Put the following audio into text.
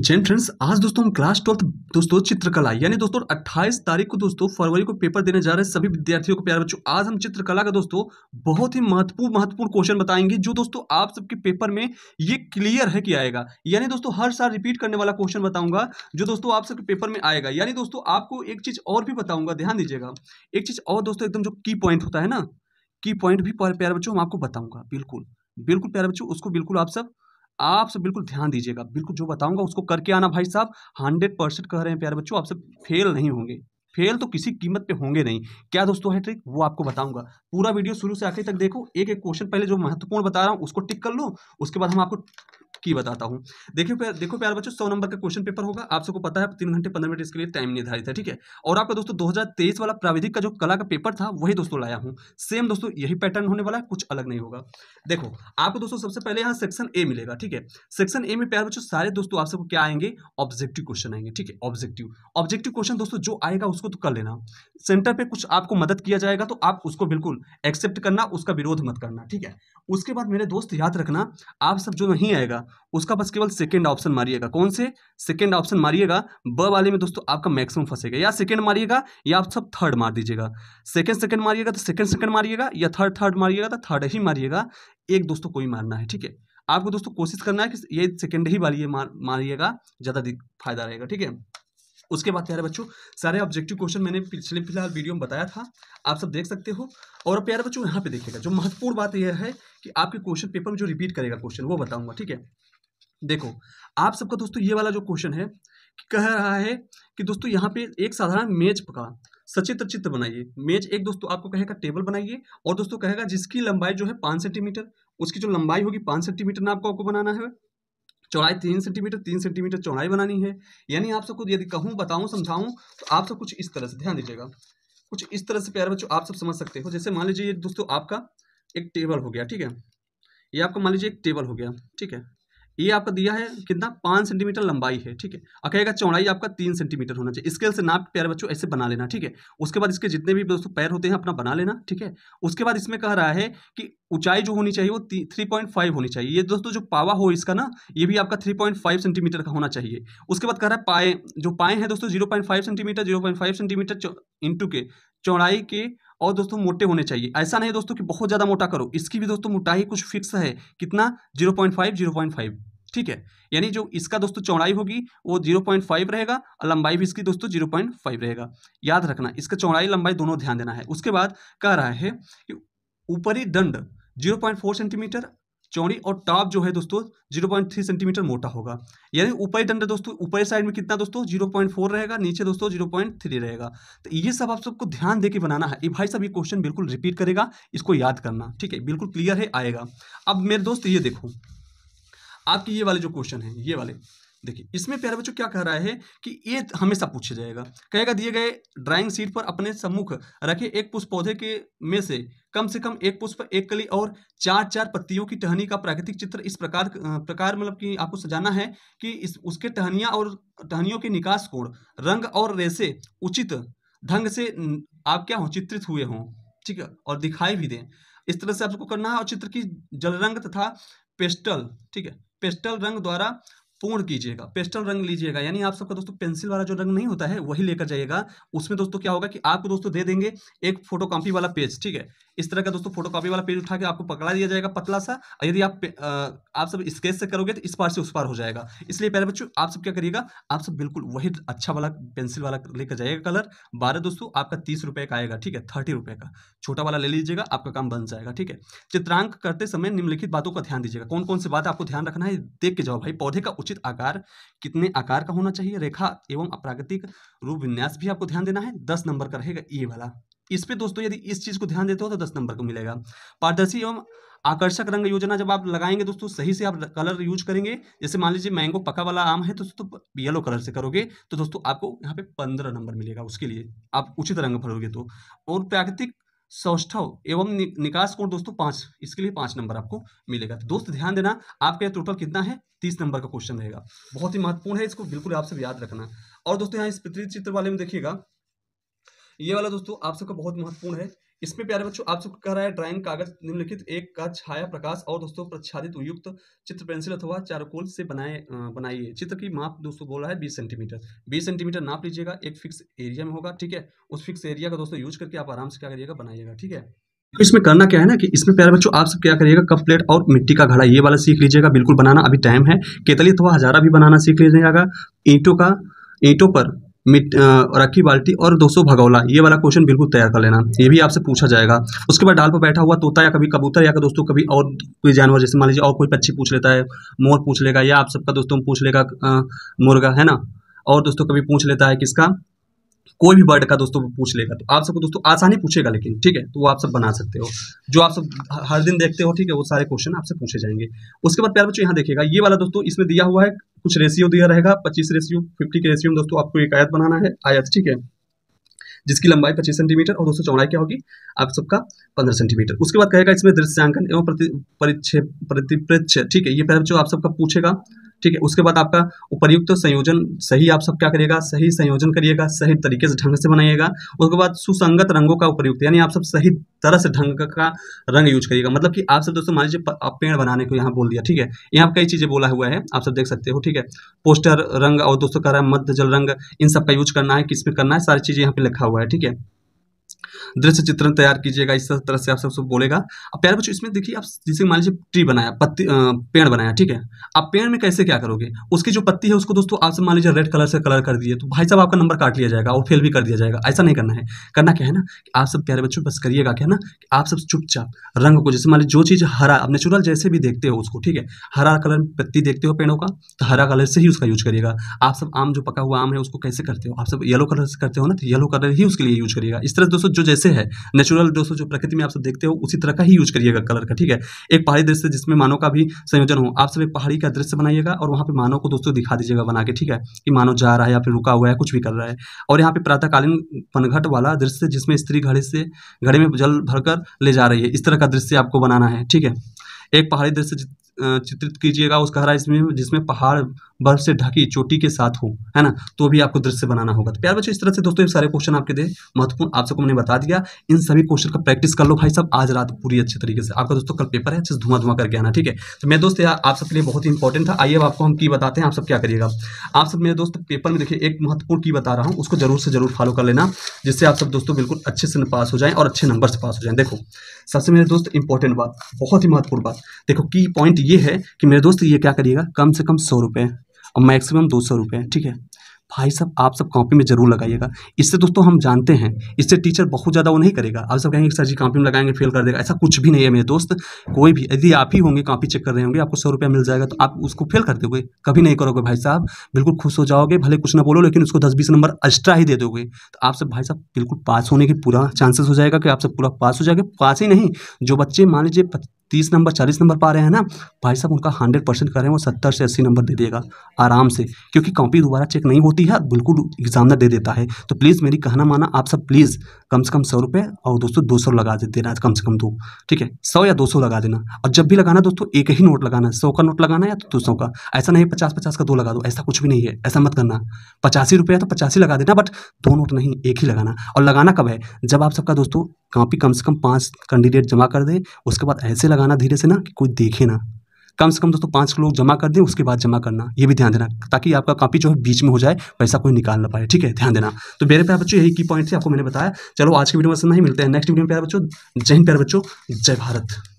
Jain friends आज दोस्तों हम क्लास ट्वेल्थ दोस्तों चित्रकला यानी दोस्तों 28 तारीख को दोस्तों फरवरी को पेपर देने जा रहे हैं सभी विद्यार्थियों को प्यार बच्चों आज हम चित्रकला का दोस्तों बहुत ही महत्वपूर्ण महत्वपूर्ण क्वेश्चन बताएंगे जो दोस्तों आप सबके पेपर में ये क्लियर है कि आएगा यानी दोस्तों हर साल रिपीट करने वाला क्वेश्चन बताऊंगा जो दोस्तों आप सबके पेपर में आएगा यानी दोस्तों आपको एक चीज़ और भी बताऊंगा ध्यान दीजिएगा एक चीज़ और दोस्तों एकदम जो की पॉइंट होता है ना की पॉइंट भी प्यार बच्चों हम आपको बताऊंगा बिल्कुल बिल्कुल प्यारे बच्चों उसको बिल्कुल आप सब आप सब बिल्कुल ध्यान दीजिएगा बिल्कुल जो बताऊंगा उसको करके आना भाई साहब हंड्रेड परसेंट कह रहे हैं प्यारे बच्चों आपसे फेल नहीं होंगे फेल तो किसी कीमत पे होंगे नहीं क्या दोस्तों है ट्रिक वो आपको बताऊंगा पूरा वीडियो शुरू से आखिरी तक देखो एक एक क्वेश्चन पहले जो महत्वपूर्ण बता रहा हूँ उसको टिक कर लो उसके बाद हम आपको की बताता हूँ देखिए प्यार देखो प्यार बच्चों सौ नंबर का क्वेश्चन पेपर होगा आप सबको पता है तीन घंटे पंद्रह मिनट इसके लिए टाइम निर्धारित है ठीक है और आपका दोस्तों दो वाला प्राविधिक का जो कला का पेपर था वही दोस्तों लाया हूँ सेम दोस्तों यही पैटर्न होने वाला है कुछ अलग नहीं होगा देखो आपको दोस्तों सबसे पहले यहाँ सेक्शन ए मिलेगा ठीक है सेक्शन ए में प्यार बच्चों सारे दोस्तों आप सबको क्या आएंगे ऑब्जेक्टिव क्वेश्चन आएंगे ठीक है ऑब्जेक्टिव ऑब्जेक्टिव क्वेश्चन दोस्तों जो आएगा उसको तो कर लेना सेंटर पे कुछ आपको मदद किया जाएगा तो आप उसको बिल्कुल एक्सेप्ट करना उसका विरोध मत करना ठीक है उसके बाद मेरे दोस्त याद रखना आप सब जो नहीं आएगा उसका बस केवल सेकेंड ऑप्शन मारिएगा कौन से सेकेंड ऑप्शन मारिएगा ब वाले में दोस्तों आपका मैक्सिमम फंसेगा या सेकेंड मारिएगा या आप सब थर्ड मार दीजिएगा सेकेंड सेकेंड मारिएगा तो सेकेंड सेकेंड मारिएगा या थर्ड थर्ड मारिएगा तो थर्ड ही मारिएगा एक दोस्तों कोई मारना है ठीक है आपको दोस्तों कोशिश करना है कि ये सेकेंड ही वाली मारिएगा ज़्यादा फायदा रहेगा ठीक है उसके बाद प्यारे बच्चों सारे ऑब्जेक्टिव क्वेश्चन मैंने पिछले फिलहाल वीडियो में बताया था आप सब देख सकते हो और प्यारे बच्चों यहाँ पे देखिएगा जो महत्वपूर्ण बात यह है कि आपके क्वेश्चन पेपर में जो रिपीट करेगा क्वेश्चन वो बताऊंगा ठीक है देखो आप सबका दोस्तों ये वाला जो क्वेश्चन है कह रहा है कि दोस्तों यहाँ पे एक साधारण मेज का सचित्र चित्र बनाइए मेज एक दोस्तों आपको कहेगा टेबल बनाइए और दोस्तों कहेगा जिसकी लंबाई जो है पाँच सेंटीमीटर उसकी जो लंबाई होगी पाँच सेंटीमीटर ना आपको आपको बनाना है चौड़ाई तीन सेंटीमीटर तीन सेंटीमीटर चौड़ाई बनानी है यानी आप सबको यदि कहूँ बताऊँ समझाऊँ तो आप सब कुछ इस तरह से ध्यान दीजिएगा कुछ इस तरह से प्यारे बच्चों आप सब समझ सकते हो जैसे मान लीजिए दोस्तों आपका एक टेबल हो गया ठीक है ये आपका मान लीजिए एक टेबल हो गया ठीक है ये आपका दिया है कितना पाँच सेंटीमीटर लंबाई है ठीक है और कहेगा चौड़ाई आपका तीन सेंटीमीटर होना चाहिए स्केल से नाप प्यारे बच्चों ऐसे बना लेना ठीक है उसके बाद इसके जितने भी दोस्तों पैर होते हैं अपना बना लेना ठीक है उसके बाद इसमें कह रहा है कि ऊंचाई जो होनी चाहिए वो थ्री पॉइंट फाइव होनी चाहिए ये दोस्तों जो पावा हो इसका ना ये भी आपका थ्री पॉइंट फाइव सेंटीमीटर का होना चाहिए उसके बाद कह रहा है पाए जो पाए हैं दोस्तों zero point five centimetre zero point five centimetre into के चौड़ाई के और दोस्तों मोटे होने चाहिए ऐसा नहीं दोस्तों कि बहुत ज़्यादा मोटा करो इसकी भी दोस्तों मोटाई कुछ फिक्स है कितना zero point five zero point five ठीक है यानी जो इसका दोस्तों चौड़ाई होगी वो जीरो पॉइंट फाइव रहेगा और लंबाई भी इसकी दोस्तों जीरो पॉइंट फाइव रहेगा याद रखना इसका चौड़ाई लंबाई दोनों ध्यान देना है उसके बाद कह रहा है कि ऊपरी दंड जीरो पॉइंट फोर सेंटीमीटर चौड़ी और टॉप जो है दोस्तों जीरो पॉइंट थ्री सेंटीमीटर मोटा होगा यानी ऊपरी डंडा दोस्तों ऊपरी साइड में कितना दोस्तों जीरो पॉइंट फोर रहेगा नीचे दोस्तों जीरो पॉइंट थ्री रहेगा तो ये सब आप सबको ध्यान देके बनाना है ये भाई साहब ये क्वेश्चन बिल्कुल रिपीट करेगा इसको याद करना ठीक है बिल्कुल क्लियर है आएगा अब मेरे दोस्त ये देखो आपके ये वाले जो क्वेश्चन है ये वाले देखिए इसमें प्यारे बच्चों क्या कह रहा है कि ये हमेशा पूछा जाएगा कहेगा दिए गए ड्राइंग सीट पर अपने सम्मुख रखे एक पुष्प पौधे के में से कम से कम एक पुष्प एक कली और चार चार पत्तियों की टहनी का प्राकृतिक चित्र इस प्रकार प्रकार मतलब कि आपको सजाना है कि इस उसके टहनिया और टहनियों के निकास कोण रंग और रेसे उचित ढंग से आप क्या हो चित्रित हुए हों ठीक है और दिखाई भी दें इस तरह से आपको करना है और चित्र की जल रंग तथा पेस्टल ठीक है पेस्टल रंग द्वारा पूर्ण कीजिएगा पेस्टल रंग लीजिएगा यानी आप सबका दोस्तों पेंसिल वाला जो रंग नहीं होता है वही लेकर जाइएगा उसमें दोस्तों क्या होगा कि आपको दोस्तों दे देंगे एक फोटो कॉपी वाला पेज ठीक है इस तरह का दोस्तों फोटो कॉपी वाला पेज उठा के आपको पकड़ा दिया जाएगा पतला सा और यदि आप आप सब स्केच से करोगे तो इस पार से उस पार हो जाएगा इसलिए पहले बच्चों आप सब क्या करिएगा आप सब बिल्कुल वही अच्छा वाला पेंसिल वाला लेकर जाइएगा कलर बारह दोस्तों आपका तीस रुपये का आएगा ठीक है थर्टी रुपये का छोटा वाला ले लीजिएगा आपका काम बन जाएगा ठीक है चित्रांक करते समय निम्नलिखित बातों का ध्यान दीजिएगा कौन कौन सी बात आपको ध्यान रखना है देख के जाओ भाई पौधे का उचित उचित आकार कितने आकार का होना चाहिए रेखा एवं अप्राकृतिक रूप विन्यास भी आपको ध्यान देना है दस नंबर का रहेगा ये वाला इस पे दोस्तों यदि इस चीज को ध्यान देते हो तो दस नंबर को मिलेगा पारदर्शी एवं आकर्षक रंग योजना जब आप लगाएंगे दोस्तों सही से आप कलर यूज करेंगे जैसे मान लीजिए मैंगो पका वाला आम है तो दोस्तों येलो कलर से करोगे तो दोस्तों आपको यहाँ पे पंद्रह नंबर मिलेगा उसके लिए आप उचित रंग भरोगे तो और प्राकृतिक सौष्ठव एवं निकास कोण दोस्तों पांच इसके लिए पांच नंबर आपको मिलेगा तो दोस्त ध्यान देना आपका टोटल कितना है तीस नंबर का क्वेश्चन रहेगा बहुत ही महत्वपूर्ण है इसको बिल्कुल आप सब याद रखना और दोस्तों यहाँ इस पृथ्वी चित्र वाले में देखिएगा ये वाला दोस्तों आप सबका बहुत महत्वपूर्ण है इसमें प्यारे बच्चों आपसे कह रहा है ड्राइंग कागज निम्नलिखित एक का छाया प्रकाश और दोस्तों प्रच्छादित युक्त चित्र पेंसिल अथवा चारकोल से बनाए बनाइए चित्र की माप दोस्तों बोला है बीस सेंटीमीटर बीस सेंटीमीटर नाप लीजिएगा एक फिक्स एरिया में होगा ठीक है उस फिक्स एरिया का दोस्तों यूज करके आप आराम से क्या करिएगा बनाइएगा ठीक है तो इसमें करना क्या है ना कि इसमें प्यारे बच्चों आप सब क्या करिएगा कप प्लेट और मिट्टी का घड़ा ये वाला सीख लीजिएगा बिल्कुल बनाना अभी टाइम है केतली अथवा हजारा भी बनाना सीख लीजिएगा ईंटों का ईंटों पर मिट राखी बाल्टी और सौ भगौला ये वाला क्वेश्चन बिल्कुल तैयार कर लेना ये भी आपसे पूछा जाएगा उसके बाद डाल पर बैठा हुआ तोता या कभी कबूतर या दोस्तों कभी और कोई जानवर जैसे मान लीजिए और कोई पक्षी पूछ लेता है मोर पूछ लेगा या आप सबका दोस्तों पूछ लेगा मुर्गा है ना और दोस्तों कभी पूछ लेता है किसका कोई भी वर्ड का दोस्तों पूछ लेगा तो आप सबको दोस्तों आसानी पूछेगा लेकिन ठीक है तो वो आप सब बना सकते हो जो आप सब हर दिन देखते हो ठीक है वो सारे क्वेश्चन आपसे पूछे जाएंगे उसके बाद प्यार बच्चों यहाँ देखिएगा ये वाला दोस्तों इसमें दिया हुआ है कुछ रेशियो दिया रहेगा पच्चीस रेशियो फिफ्टी के रेशियो में दोस्तों आपको एक आयत बनाना है आयत ठीक है जिसकी लंबाई पच्चीस सेंटीमीटर और दोस्तों चौड़ाई क्या होगी आप सबका पंद्रह सेंटीमीटर उसके बाद कहेगा इसमें दृश्यांकन एवं परिप्रेक्ष्य ठीक है ये पहले जो आप सबका पूछेगा ठीक है उसके बाद आपका उपयुक्त संयोजन सही आप सब क्या करिएगा सही संयोजन करिएगा सही तरीके से ढंग से बनाइएगा उसके बाद सुसंगत रंगों का उपयुक्त यानी आप सब सही तरह से ढंग का रंग यूज करिएगा मतलब कि आप सब दोस्तों मान लीजिए आप पेड़ बनाने को यहाँ बोल दिया ठीक है यहाँ कई चीज़ें बोला हुआ है आप सब देख सकते हो ठीक है पोस्टर रंग और दोस्तों कह रहा है मध्य जल रंग इन सब का यूज करना है किस पे करना है सारी चीज़ें यहाँ पे लिखा हुआ है ठीक है दृश्य चित्रण तैयार कीजिएगा इस तरह से आप सब सब बोलेगा अब प्यारे बच्चों इसमें देखिए आप जैसे मान लीजिए ट्री बनाया पत्ती पेड़ बनाया ठीक है आप पेड़ में कैसे क्या करोगे उसकी जो पत्ती है उसको दोस्तों आपसे मान लीजिए रेड कलर से कलर कर दिए तो भाई साहब आपका नंबर काट लिया जाएगा और फेल भी कर दिया जाएगा ऐसा नहीं करना है करना क्या है ना कि आप सब प्यारे बच्चों बस करिएगा क्या ना कि आप सब चुपचाप रंग को जैसे मान लीजिए जो चीज़ हरा आप नेचुरल जैसे भी देखते हो उसको ठीक है हरा कलर पत्ती देखते हो पेड़ों का तो हरा कलर से ही उसका यूज करिएगा आप सब आम जो पका हुआ आम है उसको कैसे करते हो आप सब येलो कलर से करते हो ना तो येलो कलर ही उसके लिए यूज करिएगा इस तरह दोस्तों जो नेचुरल जैसे है नेचुरल दोस्तों जो प्रकृति में आप सब देखते हो उसी तरह का ही यूज करिएगा कलर का ठीक है एक पहाड़ी दृश्य जिसमें मानव का भी संयोजन हो आप सब एक पहाड़ी का दृश्य बनाइएगा और वहाँ पर मानव को दोस्तों दिखा दीजिएगा बना के ठीक है कि मानव जा रहा है या फिर रुका हुआ है कुछ भी कर रहा है और यहाँ पर प्रातःकालीन पनघट वाला दृश्य जिसमें स्त्री घड़े से घड़े में जल भरकर ले जा रही है इस तरह का दृश्य आपको बनाना है ठीक है एक पहाड़ी दृश्य चित्रित कीजिएगा उस गहरा इसमें जिसमें पहाड़ बर्फ से ढकी चोटी के साथ हो है ना तो भी आपको दृश्य बनाना होगा तो प्यार बच्चों इस तरह से दोस्तों ये सारे क्वेश्चन आपके दे महत्वपूर्ण आप सबको मैंने बता दिया इन सभी क्वेश्चन का प्रैक्टिस कर लो भाई साहब आज रात पूरी अच्छे तरीके से आपका दोस्तों कल पेपर है अच्छे से धुआं धुआं करके आना ठीक है तो मेरे दोस्त यार आप सबके लिए बहुत ही इंपॉर्टेंट था आइए अब आपको हम की बताते हैं आप सब क्या करिएगा आप सब मेरे दोस्त पेपर में देखिए एक महत्वपूर्ण की बता रहा हूँ उसको जरूर से जरूर फॉलो कर लेना जिससे आप सब दोस्तों बिल्कुल अच्छे से पास हो जाए और अच्छे नंबर से पास हो जाए देखो सबसे मेरे दोस्त इंपॉर्टेंट बात बहुत ही महत्वपूर्ण बात देखो की पॉइंट ये ये है कि मेरे दोस्त ये क्या करिएगा कम से कम सौ रुपये और मैक्सिमम दो सौ रुपये ठीक है भाई साहब आप सब कॉपी में जरूर लगाइएगा इससे दोस्तों हम जानते हैं इससे टीचर बहुत ज़्यादा वो नहीं करेगा आप सब कहेंगे सर जी कॉपी में लगाएंगे फेल कर देगा ऐसा कुछ भी नहीं है मेरे दोस्त कोई भी यदि आप ही होंगे कॉपी चेक कर रहे होंगे आपको सौ रुपया मिल जाएगा तो आप उसको फेल कर दोगे कभी नहीं करोगे भाई साहब बिल्कुल खुश हो जाओगे भले कुछ ना बोलो लेकिन उसको दस बीस नंबर एक्स्ट्रा ही दे दोगे तो आप सब भाई साहब बिल्कुल पास होने के पूरा चांसेस हो जाएगा कि आप सब पूरा पास हो जाएगा पास ही नहीं जो बच्चे मान लीजिए तीस नंबर चालीस नंबर पा रहे हैं ना भाई साहब उनका हंड्रेड परसेंट करें वो सत्तर से अस्सी नंबर दे देगा आराम से क्योंकि कॉपी दोबारा चेक नहीं होती है बिल्कुल एग्जामिनर दे देता है तो प्लीज़ मेरी कहना माना आप सब प्लीज़ कम से कम सौ रुपये और दोस्तों दो सौ लगा देना कम से कम दो ठीक है सौ या दो सौ लगा देना और जब भी लगाना दोस्तों एक ही नोट लगाना है सौ का नोट लगाना है या तो दो सौ का ऐसा नहीं पचास पचास का दो लगा दो ऐसा कुछ भी नहीं है ऐसा मत करना पचासी रुपया तो पचासी लगा देना बट दो नोट नहीं एक ही लगाना और लगाना कब है जब आप सबका दोस्तों कापी कम से कम पाँच कैंडिडेट जमा कर दे उसके बाद ऐसे लगा लगाना धीरे से ना कि कोई देखे ना कम से कम दोस्तों पाँच लोग जमा कर दें उसके बाद जमा करना ये भी ध्यान देना ताकि आपका कॉपी जो है बीच में हो जाए पैसा कोई निकाल ना पाए ठीक है ध्यान देना तो मेरे प्यार बच्चों यही की पॉइंट थे आपको मैंने बताया चलो आज के वीडियो में ऐसा नहीं मिलते हैं नेक्स्ट वीडियो में प्यार बच्चों जय हिंद प्यार बच्चों जय भारत